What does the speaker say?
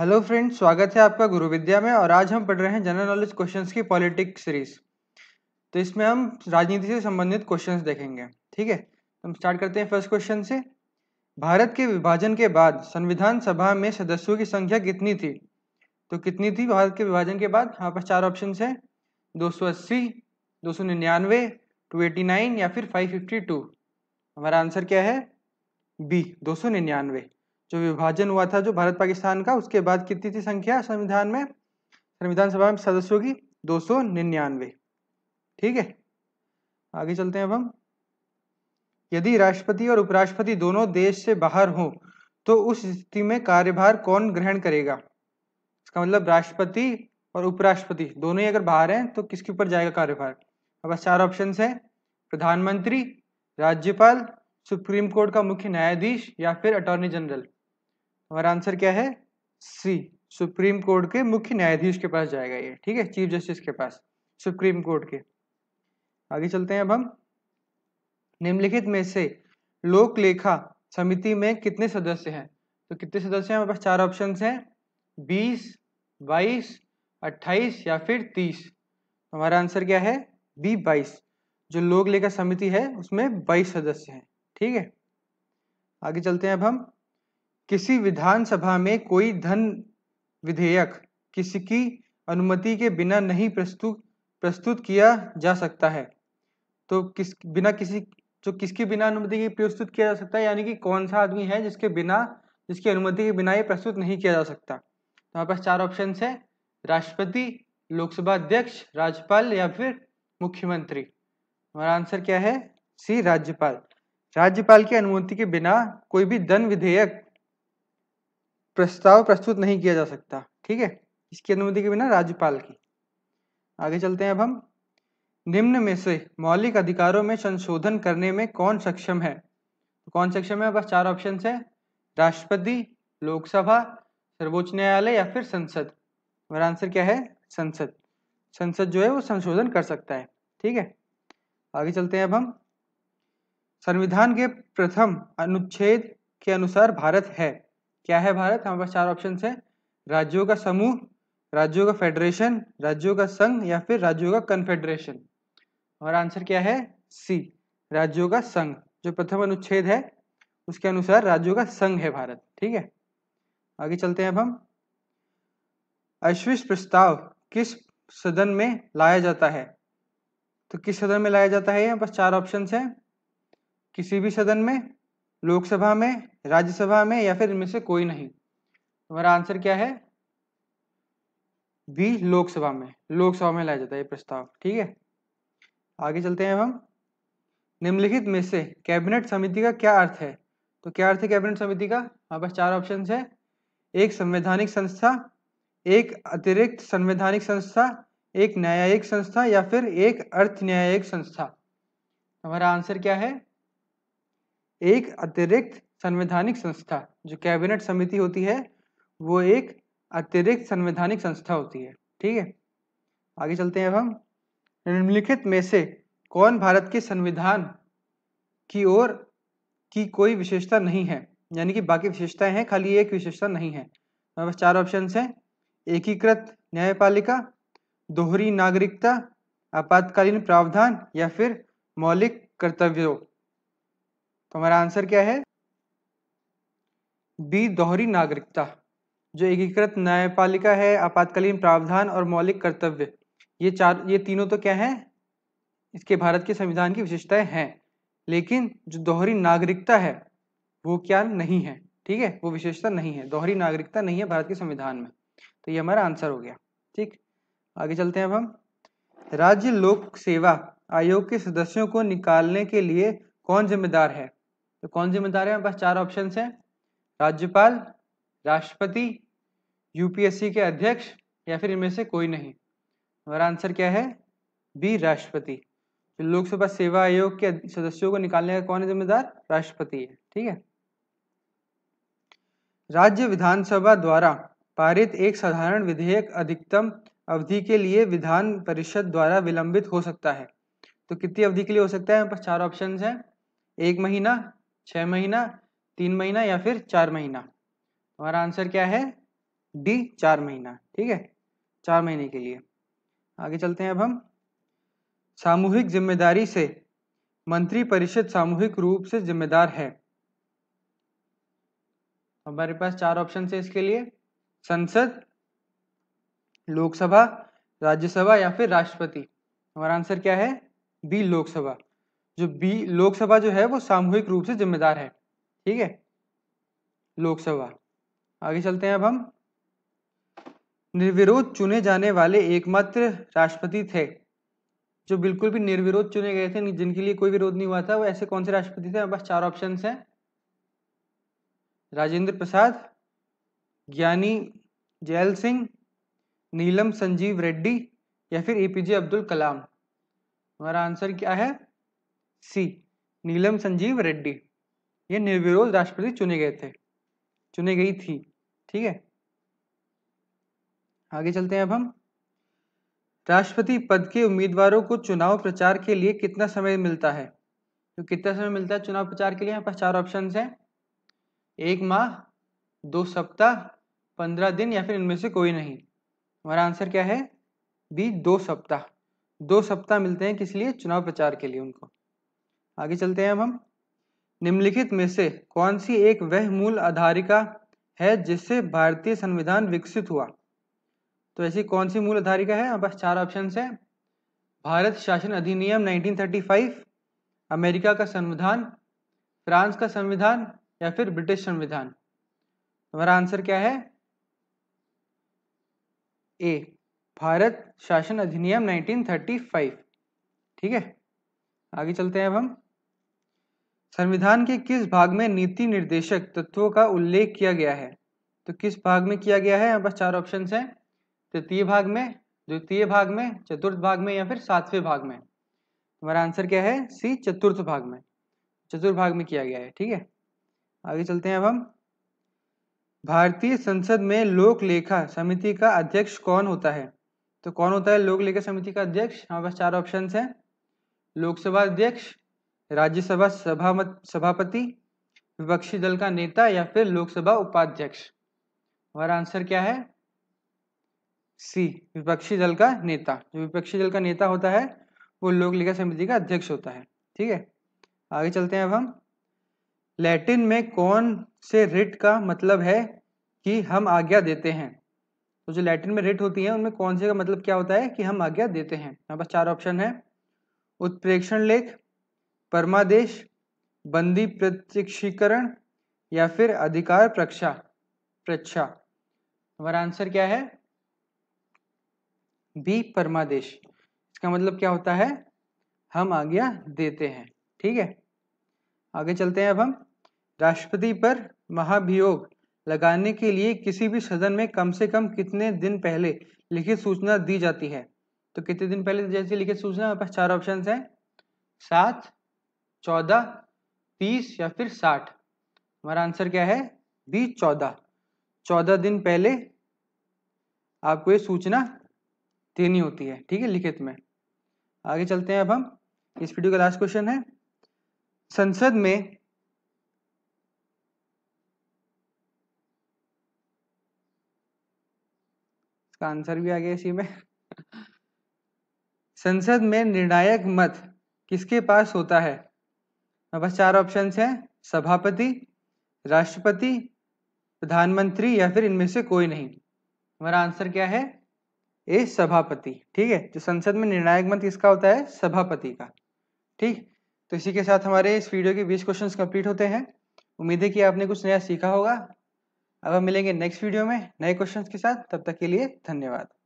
hello friends स्वागत है आपका गुरु विद्या में और आज हम पढ़ रहे हैं जनरल नॉलेज क्वेश्चंस की पॉलिटिक्स सीरीज तो इसमें हम राजनीति से संबंधित क्वेश्चंस देखेंगे ठीक है तो हम स्टार्ट करते हैं फर्स्ट क्वेश्चन से भारत के विभाजन के बाद संविधान सभा में सदस्यों की संख्या कितनी थी तो कितनी थी भारत के विभाजन के बाद यहाँ पर चार ऑप्शन है दो सौ अस्सी दो सौ निन्यानवे टू एटी नाइन या फिर फाइव फिफ्टी टू हमारा आंसर क्या है बी दो सौ निन्यानवे जो विभाजन हुआ था जो भारत पाकिस्तान का उसके बाद कितनी थी संख्या संविधान में संविधान सभा में सदस्यों की दो ठीक है आगे चलते हैं अब हम यदि राष्ट्रपति और उपराष्ट्रपति दोनों देश से बाहर हों तो उस स्थिति में कार्यभार कौन ग्रहण करेगा इसका मतलब राष्ट्रपति और उपराष्ट्रपति दोनों ही अगर बाहर हैं तो किसके ऊपर जाएगा कार्यभार अब चार ऑप्शन है प्रधानमंत्री राज्यपाल सुप्रीम कोर्ट का मुख्य न्यायाधीश या फिर अटॉर्नी जनरल हमारा आंसर क्या है सी सुप्रीम कोर्ट के मुख्य न्यायाधीश के पास जाएगा ये ठीक है चीफ जस्टिस के पास सुप्रीम कोर्ट के आगे चलते हैं अब हम निम्नलिखित में से लोक लेखा समिति में कितने सदस्य हैं तो कितने सदस्य हैं हमारे पास चार ऑप्शन हैं बीस बाईस अट्ठाईस या फिर तीस हमारा आंसर क्या है बी बाईस जो लोक लेखा समिति है उसमें बाईस सदस्य हैं ठीक है आगे चलते हैं अब हम किसी विधानसभा में कोई धन विधेयक किसी की अनुमति के बिना नहीं प्रस्तुत प्रस्तुत किया जा सकता है तो किस बिना किसी जो किसकी बिना अनुमति के प्रस्तुत किया जा सकता है यानी कि कौन सा आदमी है जिसके बिना जिसकी अनुमति के बिना ये प्रस्तुत नहीं किया जा सकता तो हमारे पास चार ऑप्शन है राष्ट्रपति लोकसभा अध्यक्ष राज्यपाल या फिर मुख्यमंत्री हमारा आंसर क्या है सी राज्यपाल राज्यपाल की अनुमति के बिना कोई भी धन विधेयक प्रस्ताव प्रस्तुत नहीं किया जा सकता ठीक है इसकी अनुमति के बिना राज्यपाल की आगे चलते हैं अब हम निम्न में से मौलिक अधिकारों में संशोधन करने में कौन सक्षम है तो कौन सक्षम है बस चार ऑप्शन है राष्ट्रपति लोकसभा सर्वोच्च न्यायालय या फिर संसद मेरा आंसर क्या है संसद संसद जो है वो संशोधन कर सकता है ठीक है आगे चलते हैं अब हम संविधान के प्रथम अनुच्छेद के अनुसार भारत है क्या है भारत हमारे पास चार ऑप्शन है राज्यों का समूह राज्यों का फेडरेशन राज्यों का संघ या फिर राज्यों का कन्फेडरेशन हमारा आंसर क्या है सी राज्यों का संघ जो प्रथम अनुच्छेद है उसके अनुसार राज्यों का संघ है भारत ठीक है आगे चलते हैं अब हम अश्विश प्रस्ताव किस सदन में लाया जाता है तो किस सदन में लाया जाता है यहाँ पास चार ऑप्शन है किसी भी सदन में लोकसभा में राज्यसभा में या फिर इनमें से कोई नहीं हमारा आंसर क्या है बी लोकसभा में लोकसभा में लाया जाता है ये प्रस्ताव ठीक है आगे चलते हैं हम निम्नलिखित में से कैबिनेट समिति का क्या अर्थ है तो क्या अर्थ है कैबिनेट समिति का हमारे पास चार ऑप्शन है एक संवैधानिक संस्था एक अतिरिक्त संवैधानिक संस्था एक न्यायिक संस्था या फिर एक अर्थ न्यायिक संस्था हमारा आंसर क्या है एक अतिरिक्त संवैधानिक संस्था जो कैबिनेट समिति होती है वो एक अतिरिक्त संवैधानिक संस्था होती है ठीक है आगे चलते हैं अब हम निम्नलिखित में से कौन भारत के संविधान की ओर की कोई विशेषता नहीं है यानी कि बाकी विशेषताएं हैं खाली एक विशेषता नहीं है हमारे पास चार ऑप्शन हैं एकीकृत न्यायपालिका दोहरी नागरिकता आपातकालीन प्रावधान या फिर मौलिक कर्तव्यों तो हमारा आंसर क्या है बी दोहरी नागरिकता जो एकीकृत न्यायपालिका है आपातकालीन प्रावधान और मौलिक कर्तव्य ये चार ये तीनों तो क्या हैं इसके भारत के संविधान की विशेषताएं हैं लेकिन जो दोहरी नागरिकता है वो क्या नहीं है ठीक है वो विशेषता नहीं है दोहरी नागरिकता नहीं है भारत के संविधान में तो ये हमारा आंसर हो गया ठीक आगे चलते हैं अब हम राज्य लोक सेवा आयोग के सदस्यों को निकालने के लिए कौन जिम्मेदार है तो कौन जिम्मेदार है हैं पास चार ऑप्शन हैं राज्यपाल राष्ट्रपति यूपीएससी के अध्यक्ष या फिर इनमें से कोई नहीं हमारा आंसर क्या है बी राष्ट्रपति तो लोकसभा सेवा आयोग के सदस्यों को निकालने का कौन है जिम्मेदार राष्ट्रपति है ठीक है राज्य विधानसभा द्वारा पारित एक साधारण विधेयक अधिकतम अवधि के लिए विधान परिषद द्वारा विलंबित हो सकता है तो कितनी अवधि के लिए हो सकता है यहाँ पास चार ऑप्शन हैं एक महीना छह महीना तीन महीना या फिर चार महीना हमारा आंसर क्या है डी चार महीना ठीक है चार महीने के लिए आगे चलते हैं अब हम सामूहिक जिम्मेदारी से मंत्रिपरिषद सामूहिक रूप से जिम्मेदार है हमारे पास चार ऑप्शन है इसके लिए संसद लोकसभा राज्यसभा या फिर राष्ट्रपति हमारा आंसर क्या है बी लोकसभा जो बी लोकसभा जो है वो सामूहिक रूप से जिम्मेदार है ठीक है लोकसभा आगे चलते हैं अब हम निर्विरोध चुने जाने वाले एकमात्र राष्ट्रपति थे जो बिल्कुल भी निर्विरोध चुने गए थे जिनके लिए कोई विरोध नहीं हुआ था वो ऐसे कौन से राष्ट्रपति थे बस चार ऑप्शन हैं राजेंद्र प्रसाद ज्ञानी जयल सिंह नीलम संजीव रेड्डी या फिर एपीजे अब्दुल कलाम हमारा आंसर क्या है सी नीलम संजीव रेड्डी ये निर्विरोध राष्ट्रपति चुने गए थे चुने गई थी ठीक है आगे चलते हैं अब हम राष्ट्रपति पद के उम्मीदवारों को चुनाव प्रचार के लिए कितना समय मिलता है तो कितना समय मिलता है चुनाव प्रचार के लिए यहाँ पास चार ऑप्शन हैं एक माह दो सप्ताह पंद्रह दिन या फिर इनमें से कोई नहीं हमारा आंसर क्या है बी दो सप्ताह दो सप्ताह मिलते हैं किस लिए चुनाव प्रचार के लिए उनको आगे चलते हैं अब हम निम्नलिखित में से कौन सी एक वह मूल आधारिका है जिससे भारतीय संविधान विकसित हुआ तो ऐसी कौन सी मूल आधारिका है बस चार ऑप्शन है भारत शासन अधिनियम 1935 अमेरिका का संविधान फ्रांस का संविधान या फिर ब्रिटिश संविधान हमारा आंसर क्या है ए भारत शासन अधिनियम 1935 ठीक है आगे चलते हैं अब हम संविधान के किस भाग में नीति निर्देशक तत्वों का उल्लेख किया गया है तो किस भाग में किया गया है यहाँ पर चार ऑप्शन हैं तृतीय भाग में द्वितीय भाग में चतुर्थ भाग में या फिर सातवें भाग में हमारा आंसर क्या है सी चतुर्थ भाग में चतुर्थ भाग में किया गया है ठीक है आगे चलते हैं अब हम भारतीय संसद में लोक लेखा समिति का अध्यक्ष कौन होता है तो कौन होता है लोक लेखा समिति का अध्यक्ष हमारे पास चार ऑप्शन है लोकसभा अध्यक्ष राज्यसभा सभापति विपक्षी दल का नेता या फिर लोकसभा उपाध्यक्ष हमारा आंसर क्या है सी विपक्षी दल का नेता जो विपक्षी दल का नेता होता है वो लोक लेखा समिति का अध्यक्ष होता है ठीक है आगे चलते हैं अब हम लैटिन में कौन से रिट का मतलब है कि हम आज्ञा देते हैं तो जो लैटिन में रिट होती है उनमें कौन से का मतलब क्या होता है कि हम आज्ञा देते हैं यहाँ पास चार ऑप्शन है उत्प्रेक्षण लेख परमादेश बंदी प्रत्यक्षीकरण या फिर अधिकार प्रक्षा प्रक्षा हमारा आंसर क्या है बी परमादेश इसका मतलब क्या होता है हम आज्ञा देते हैं ठीक है आगे चलते हैं अब हम राष्ट्रपति पर महाभियोग लगाने के लिए किसी भी सदन में कम से कम कितने दिन पहले लिखित सूचना दी जाती है तो कितने दिन पहले जैसे लिखित सूचना हमारे पास चार ऑप्शन हैं सात चौदह तीस या फिर साठ हमारा आंसर क्या है बी चौदह चौदह दिन पहले आपको ये सूचना देनी होती है ठीक है लिखित में आगे चलते हैं अब हम इस वीडियो का लास्ट क्वेश्चन है संसद में इसका आंसर भी आ गया इसी में संसद में निर्णायक मत किसके पास होता है हमारे चार ऑप्शन हैं सभापति राष्ट्रपति प्रधानमंत्री या फिर इनमें से कोई नहीं हमारा आंसर क्या है ए सभापति ठीक है जो संसद में निर्णायक मत किसका होता है सभापति का ठीक तो इसी के साथ हमारे इस वीडियो के बीस क्वेश्चंस कंप्लीट होते हैं उम्मीद है कि आपने कुछ नया सीखा होगा अब हम मिलेंगे नेक्स्ट वीडियो में नए क्वेश्चंस के साथ तब तक के लिए धन्यवाद